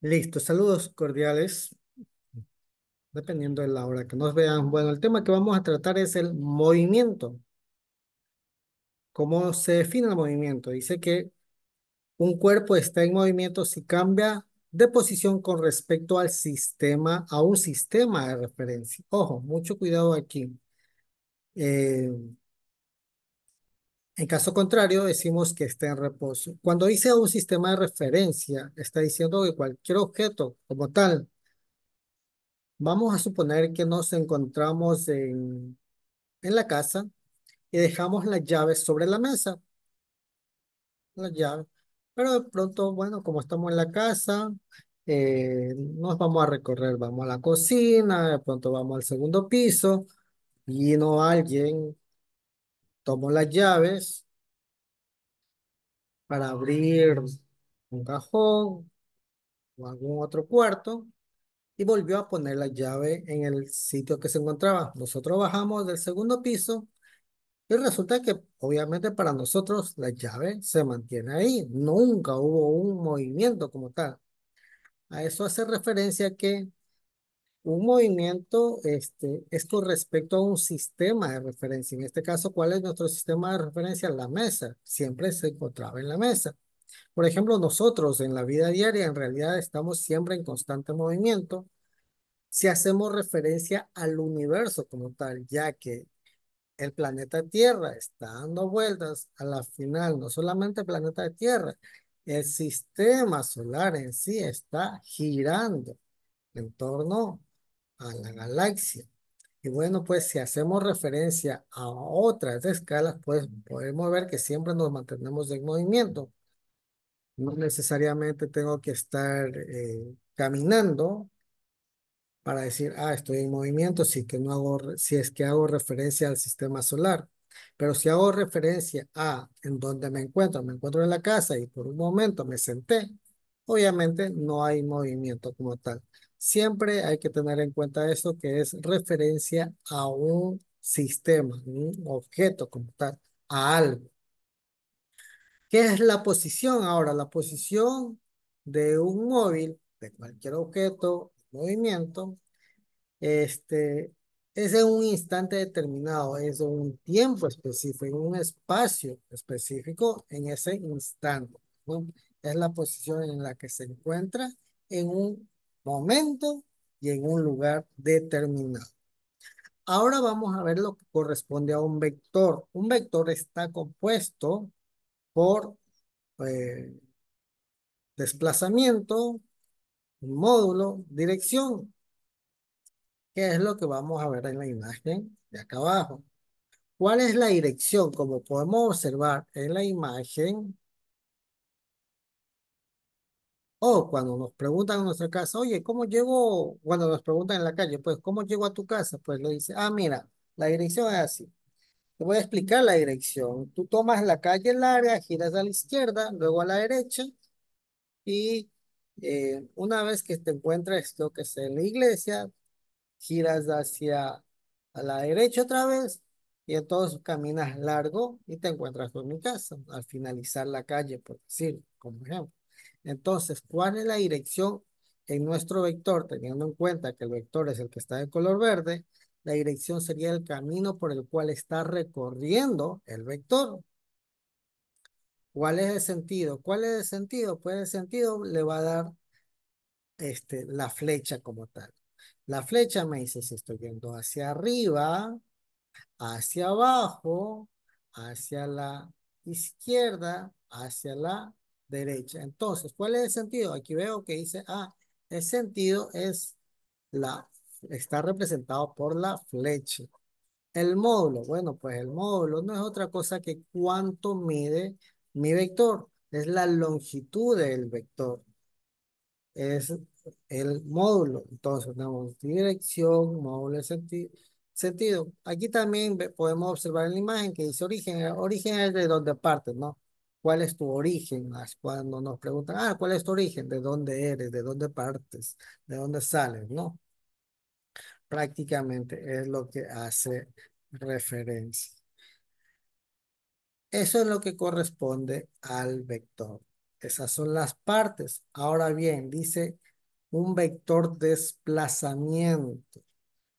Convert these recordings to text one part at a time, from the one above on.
Listo, saludos cordiales. Dependiendo de la hora que nos vean. Bueno, el tema que vamos a tratar es el movimiento. ¿Cómo se define el movimiento? Dice que un cuerpo está en movimiento si cambia de posición con respecto al sistema, a un sistema de referencia. Ojo, mucho cuidado aquí. Eh, en caso contrario, decimos que está en reposo. Cuando dice un sistema de referencia, está diciendo que cualquier objeto como tal, vamos a suponer que nos encontramos en, en la casa y dejamos las llaves sobre la mesa. Las llaves. Pero de pronto, bueno, como estamos en la casa, eh, nos vamos a recorrer, vamos a la cocina, de pronto vamos al segundo piso y no alguien Tomó las llaves para abrir un cajón o algún otro cuarto y volvió a poner la llave en el sitio que se encontraba. Nosotros bajamos del segundo piso y resulta que obviamente para nosotros la llave se mantiene ahí. Nunca hubo un movimiento como tal. A eso hace referencia que un movimiento este, es con respecto a un sistema de referencia. En este caso, ¿cuál es nuestro sistema de referencia? La mesa. Siempre se encontraba en la mesa. Por ejemplo, nosotros en la vida diaria en realidad estamos siempre en constante movimiento si hacemos referencia al universo como tal, ya que el planeta Tierra está dando vueltas a la final, no solamente el planeta Tierra, el sistema solar en sí está girando en torno a la galaxia. Y bueno, pues si hacemos referencia a otras escalas, pues podemos ver que siempre nos mantenemos en movimiento. No necesariamente tengo que estar eh, caminando para decir, ah, estoy en movimiento, si, que no hago, si es que hago referencia al sistema solar. Pero si hago referencia a en dónde me encuentro, me encuentro en la casa y por un momento me senté, obviamente no hay movimiento como tal. Siempre hay que tener en cuenta eso que es referencia a un sistema, un objeto como tal, a algo. ¿Qué es la posición ahora? La posición de un móvil, de cualquier objeto, movimiento, este, es en un instante determinado, es un tiempo específico, en un espacio específico, en ese instante. Es la posición en la que se encuentra en un momento y en un lugar determinado. Ahora vamos a ver lo que corresponde a un vector. Un vector está compuesto por eh, desplazamiento, módulo, dirección, que es lo que vamos a ver en la imagen de acá abajo. ¿Cuál es la dirección? Como podemos observar en la imagen, o cuando nos preguntan en nuestra casa, oye, ¿cómo llego? Cuando nos preguntan en la calle, pues, ¿cómo llego a tu casa? Pues le dice, ah, mira, la dirección es así. Te voy a explicar la dirección. Tú tomas la calle larga, giras a la izquierda, luego a la derecha y eh, una vez que te encuentras, lo que es la iglesia, giras hacia a la derecha otra vez y entonces caminas largo y te encuentras con mi casa al finalizar la calle, por decir, como ejemplo. Entonces, ¿cuál es la dirección en nuestro vector? Teniendo en cuenta que el vector es el que está de color verde, la dirección sería el camino por el cual está recorriendo el vector. ¿Cuál es el sentido? ¿Cuál es el sentido? Pues el sentido le va a dar este, la flecha como tal. La flecha me dice si estoy yendo hacia arriba, hacia abajo, hacia la izquierda, hacia la derecha. Entonces, ¿cuál es el sentido? Aquí veo que dice Ah, el sentido es la, está representado por la flecha. El módulo, bueno, pues el módulo no es otra cosa que cuánto mide mi vector. Es la longitud del vector. Es el módulo. Entonces, tenemos dirección, módulo, sentido. Sentido. Aquí también podemos observar en la imagen que dice origen. origen es de donde parte, ¿no? cuál es tu origen, cuando nos preguntan, ah, ¿cuál es tu origen? ¿De dónde eres? ¿De dónde partes? ¿De dónde sales? ¿No? Prácticamente es lo que hace referencia. Eso es lo que corresponde al vector. Esas son las partes. Ahora bien, dice un vector desplazamiento.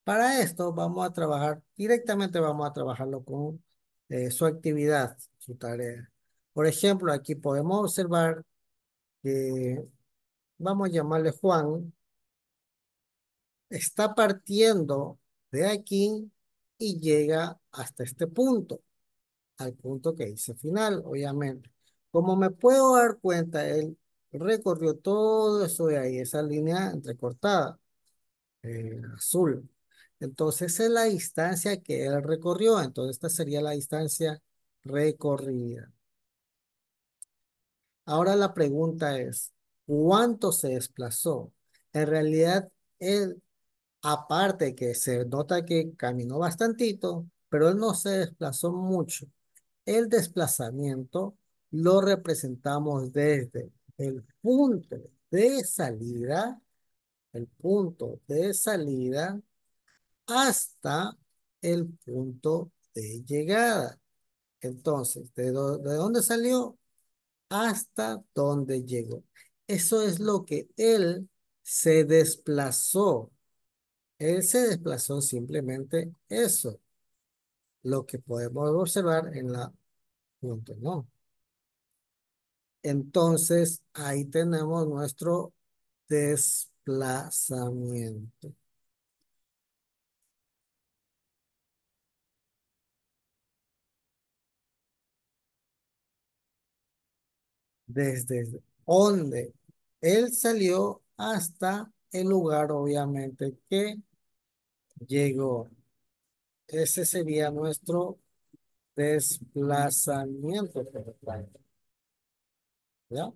Para esto vamos a trabajar, directamente vamos a trabajarlo con eh, su actividad, su tarea. Por ejemplo, aquí podemos observar que, vamos a llamarle Juan, está partiendo de aquí y llega hasta este punto, al punto que dice final, obviamente. Como me puedo dar cuenta, él recorrió todo eso de ahí, esa línea entrecortada, eh, azul. Entonces esa es la distancia que él recorrió, entonces esta sería la distancia recorrida. Ahora la pregunta es, ¿cuánto se desplazó? En realidad, él, aparte que se nota que caminó bastantito, pero él no se desplazó mucho. El desplazamiento lo representamos desde el punto de salida, el punto de salida, hasta el punto de llegada. Entonces, ¿de dónde salió? hasta dónde llegó. Eso es lo que él se desplazó. Él se desplazó simplemente eso. Lo que podemos observar en la punto Entonces, ahí tenemos nuestro desplazamiento. desde donde él salió hasta el lugar, obviamente, que llegó. Ese sería nuestro desplazamiento. ¿Ya?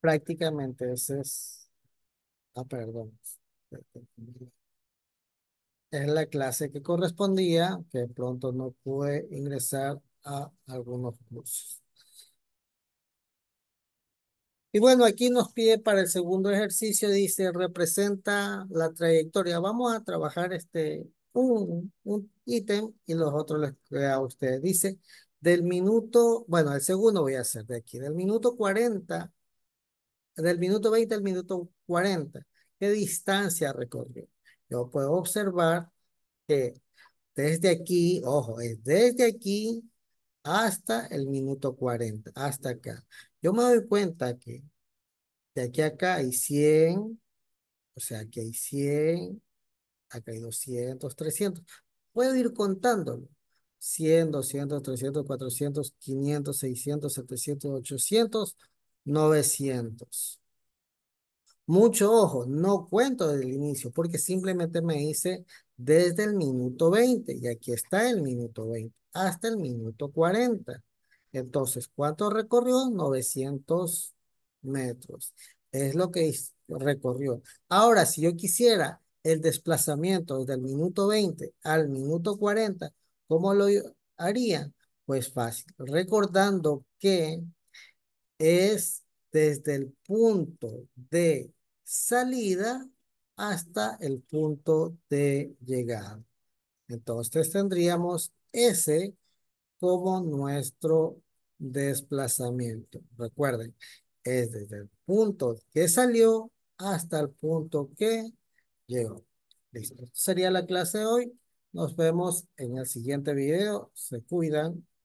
Prácticamente ese es... Ah, perdón es la clase que correspondía, que pronto no pude ingresar a algunos cursos. Y bueno, aquí nos pide para el segundo ejercicio, dice, representa la trayectoria. Vamos a trabajar este un, un ítem y los otros les crea a ustedes. Dice, del minuto, bueno, el segundo voy a hacer de aquí, del minuto 40, del minuto 20 al minuto 40. ¿Qué distancia recorrió? Yo puedo observar que desde aquí, ojo, es desde aquí hasta el minuto 40, hasta acá. Yo me doy cuenta que de aquí a acá hay 100, o sea, aquí hay 100, acá hay 200, 300. Puedo ir contándolo. 100, 200, 300, 400, 500, 600, 700, 800, 900. Mucho ojo, no cuento desde el inicio porque simplemente me hice desde el minuto 20 y aquí está el minuto 20 hasta el minuto 40. Entonces, ¿cuánto recorrió? 900 metros. Es lo que recorrió. Ahora, si yo quisiera el desplazamiento del minuto 20 al minuto 40, ¿cómo lo haría? Pues fácil, recordando que es desde el punto de salida hasta el punto de llegada. Entonces tendríamos ese como nuestro desplazamiento. Recuerden, es desde el punto que salió hasta el punto que llegó. Listo. Sería la clase de hoy. Nos vemos en el siguiente video. Se cuidan.